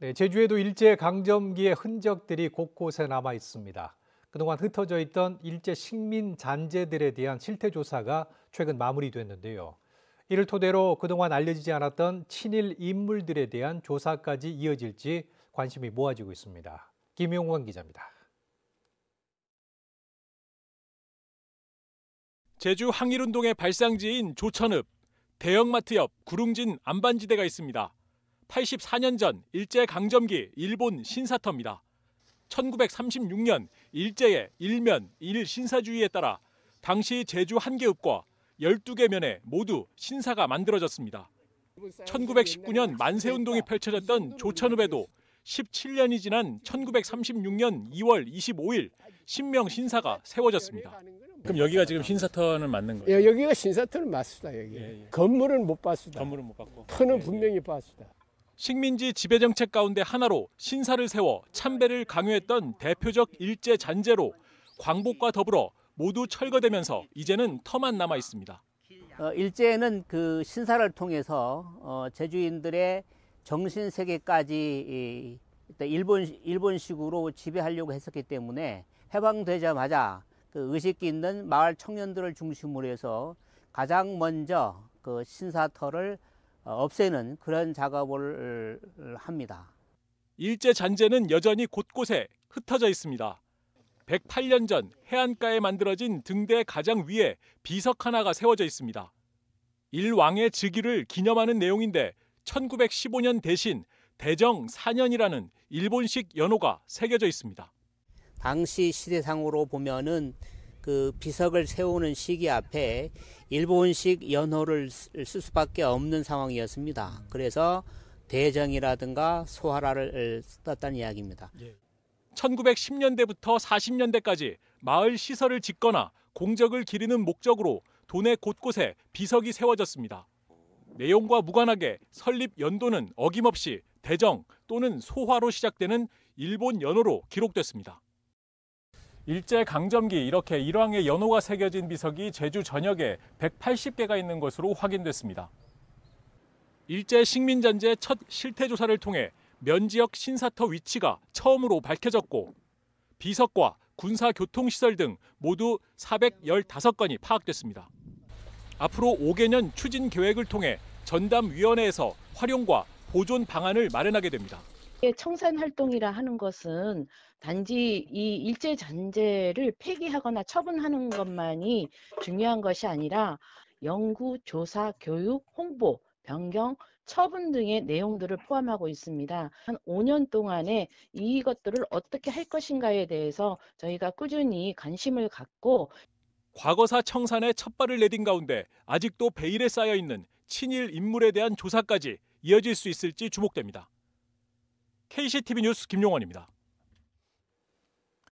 네, 제주에도 일제 강점기의 흔적들이 곳곳에 남아 있습니다. 그동안 흩어져 있던 일제 식민 잔재들에 대한 실태 조사가 최근 마무리됐는데요. 이를 토대로 그동안 알려지지 않았던 친일 인물들에 대한 조사까지 이어질지 관심이 모아지고 있습니다. 김용원 기자입니다. 제주 항일운동의 발상지인 조천읍, 대형마트 옆 구릉진 안반지대가 있습니다. 84년 전 일제 강점기 일본 신사터입니다. 1936년 일제의 일면 일신사주의에 따라 당시 제주 한개 읍과 12개 면에 모두 신사가 만들어졌습니다. 1919년 만세운동이 펼쳐졌던 조천읍에도 17년이 지난 1936년 2월 25일 신명 신사가 세워졌습니다. 그럼 여기가 지금 신사터는 맞는 거예요? 예, 여기가 신사터는 맞습니다. 여기 예, 예. 건물은 못 봤습니다. 건물은 못 봤고 터는 예, 예. 분명히 봤습니다. 식민지 지배 정책 가운데 하나로 신사를 세워 참배를 강요했던 대표적 일제 잔재로 광복과 더불어 모두 철거되면서 이제는 터만 남아 있습니다. 어, 일제는 그 신사를 통해서 어, 제주인들의 정신 세계까지 일본 일본식으로 지배하려고 했었기 때문에 해방되자마자 그의식 있는 마을 청년들을 중심으로 해서 가장 먼저 그 신사터를 어, 없애는 그런 작업을 합니다. 일제 잔재는 여전히 곳곳에 흩어져 있습니다. 108년 전 해안가에 만들어진 등대 가장 위에 비석 하나가 세워져 있습니다. 일왕의 즉위를 기념하는 내용인데 1915년 대신 대정 4년이라는 일본식 연호가 새겨져 있습니다. 당시 시대상으로 보면은 그 비석을 세우는 시기 앞에 일본식 연호를 쓸 수밖에 없는 상황이었습니다. 그래서 대정이라든가 소하라를 썼다는 이야기입니다. 1910년대부터 예. 40년대까지 마을 시설을 짓거나 공적을 기리는 목적으로 도내 곳곳에 비석이 세워졌습니다. 내용과 무관하게 설립 연도는 어김없이 대정 또는 소화로 시작되는 일본 연호로 기록됐습니다. 일제 강점기 이렇게 일왕의 연호가 새겨진 비석이 제주 전역에 180개가 있는 것으로 확인됐습니다. 일제 식민전제 첫 실태 조사를 통해 면지역 신사터 위치가 처음으로 밝혀졌고 비석과 군사 교통 시설 등 모두 415건이 파악됐습니다. 앞으로 5개년 추진 계획을 통해 전담 위원회에서 활용과 보존 방안을 마련하게 됩니다. 청산 활동이라 하는 것은 단지 이 일제 잔재를 폐기하거나 처분하는 것만이 중요한 것이 아니라 연구, 조사, 교육, 홍보, 변경, 처분 등의 내용들을 포함하고 있습니다. 한 5년 동안에 이것들을 어떻게 할 것인가에 대해서 저희가 꾸준히 관심을 갖고 과거사 청산에 첫발을 내딘 가운데 아직도 베일에 쌓여 있는 친일 인물에 대한 조사까지 이어질 수 있을지 주목됩니다. KCTV 뉴스 김용원입니다.